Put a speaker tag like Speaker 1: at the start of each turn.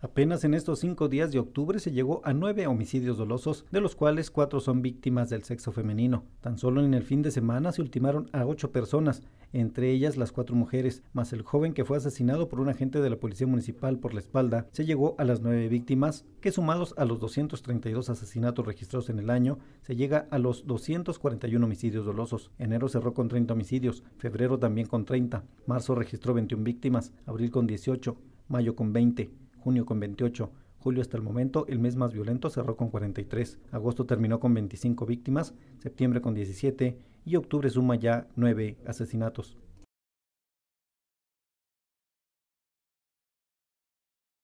Speaker 1: Apenas en estos cinco días de octubre se llegó a nueve homicidios dolosos, de los cuales cuatro son víctimas del sexo femenino. Tan solo en el fin de semana se ultimaron a ocho personas, entre ellas las cuatro mujeres, más el joven que fue asesinado por un agente de la Policía Municipal por la espalda, se llegó a las nueve víctimas, que sumados a los 232 asesinatos registrados en el año, se llega a los 241 homicidios dolosos. Enero cerró con 30 homicidios, febrero también con 30, marzo registró 21 víctimas, abril con 18, mayo con 20 junio con 28, julio hasta el momento el mes más violento cerró con 43, agosto terminó con 25 víctimas, septiembre con 17 y octubre suma ya
Speaker 2: 9 asesinatos.